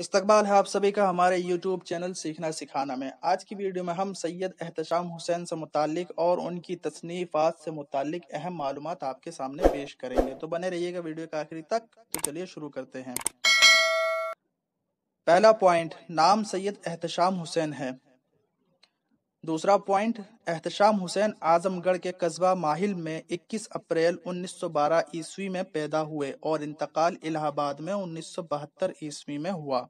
इस्तकबाल है आप सभी का हमारे यूट्यूब चैनल सीखना सिखाना में आज की वीडियो में हम सैयद एहतशाम हुसैन से मुतालिक और उनकी तसनीफात से मुतालिक अहम मालूम आपके सामने पेश करेंगे तो बने रहिएगा वीडियो के आखिरी तक तो चलिए शुरू करते हैं पहला पॉइंट नाम सैयद एहतशाम हुसैन है दूसरा पॉइंट एहतशाम हुसैन आजमगढ़ के कस्बा माहिल में 21 अप्रैल 1912 ईस्वी में पैदा हुए और इंतकाल इलाहाबाद में 1972 ईस्वी में हुआ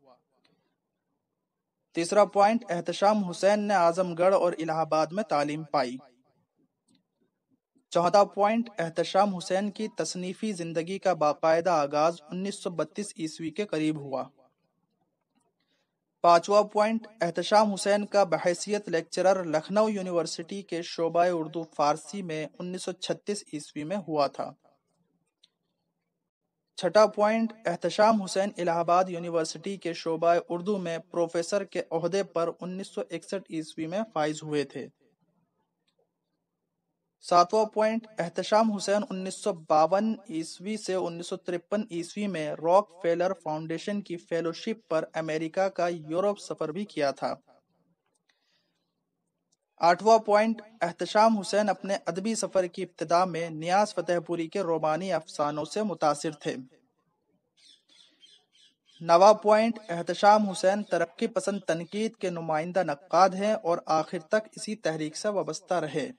तीसरा पॉइंट एहतशाम हुसैन ने आजमगढ़ और इलाहाबाद में तालीम पाई चौथा पॉइंट एहतशाम हुसैन की तसनीफी जिंदगी का बाकायदा आगाज 1932 ईस्वी के करीब हुआ पांचवा पॉइंट एहतशाम हुसैन का बहसीत लेक्चरर लखनऊ यूनिवर्सिटी के शोबा उर्दू फारसी में 1936 ईस्वी में हुआ था छठा पॉइंट एहतशाम हुसैन इलाहाबाद यूनिवर्सिटी के शोबा उर्दू में प्रोफेसर के अहदे पर 1961 ईस्वी में फाइज हुए थे सातवां पॉइंट एहतशाम हुसैन उन्नीस ईस्वी से उन्नीस ईस्वी में रॉक फेलर फाउंडेशन की फेलोशिप पर अमेरिका का यूरोप सफर भी किया था आठवां पॉइंट एहतशाम हुसैन अपने अदबी सफर की इब्तदा में न्याज फतेहपुरी के रोमानी अफसानों से मुतासर थे नवा पॉइंट एहतशाम हुसैन तरक्की पसंद तनकीद के नुमाइंदा नक्काद हैं और आखिर तक इसी तहरीक से वाबस्ता रहे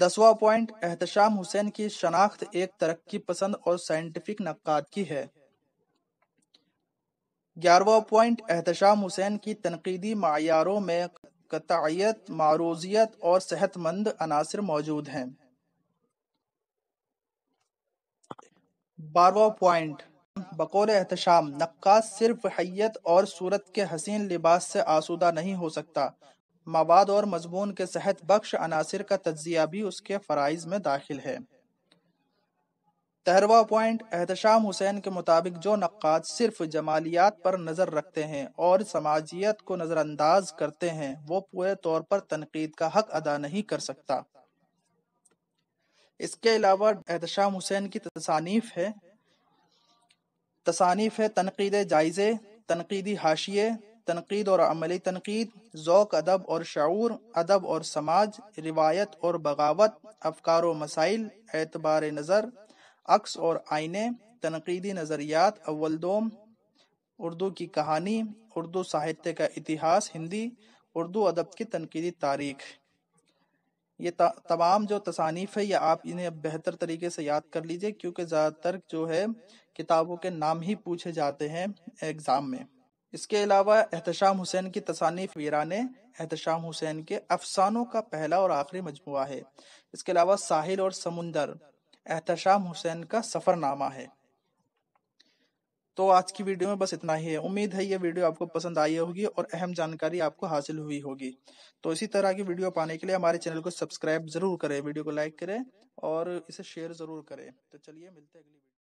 दसवा पॉइंट एहतशाम हुसैन की शनाख्त एक तरक्की पसंद और साइंटिफिक नक्काद की है ग्यारहवा पॉइंट एहतशाम हुसैन की तनकीदी मैारों में कतायत मारूजियत और सेहतमंद अनासर मौजूद हैं बारवा पॉइंट बकौल एहतशाम नक्का सिर्फ हैत और सूरत के हसीन लिबास से आसूदा नहीं हो सकता मवाद और मजमून के सेहत बख्श अनासर का तजिया भी उसके फ़राइज में दाखिल है तहरवा पॉइंट एहतशाम हुसैन के मुताबिक जो नक्काद सिर्फ जमालियात पर नज़र रखते हैं और समाजियत को नज़रअंदाज करते हैं वो पूरे तौर पर तनकीद का हक अदा नहीं कर सकता इसके अलावा एहतशाम हुसैन की तसानीफ है तसानीफ है तनकीद जायज़े तनकीदी हाशिए तनकीद और अमली तनकीद ओक़ अदब और शूर अदब और समाज रिवायत और बगावत अफकार व मसाइल एतबार नज़र अक्स और आइने तनकीदी नज़रियात अव्वल दोम उर्दू की कहानी उर्दू साहित्य का इतिहास हिंदी उर्दू अदब की तनकीदी तारीख ये तमाम जो तसानीफ है ये आप इन्हें बेहतर तरीके से याद कर लीजिए क्योंकि ज़्यादातर जो है किताबों के नाम ही पूछे जाते हैं एग्ज़ाम में इसके अलावा एहतशाम हुसैन की तसानीफ वीराने एहतशाम हुसैन के अफसानों का पहला और आखिरी मजमु है इसके अलावा साहिल और समुंदर एहतशाम हुसैन का सफरनामा है तो आज की वीडियो में बस इतना ही है उम्मीद है ये वीडियो आपको पसंद आई होगी और अहम जानकारी आपको हासिल हुई होगी तो इसी तरह की वीडियो पाने के लिए हमारे चैनल को सब्सक्राइब जरूर करें वीडियो को लाइक करें और इसे शेयर जरूर करें तो चलिए मिलते हैं अगली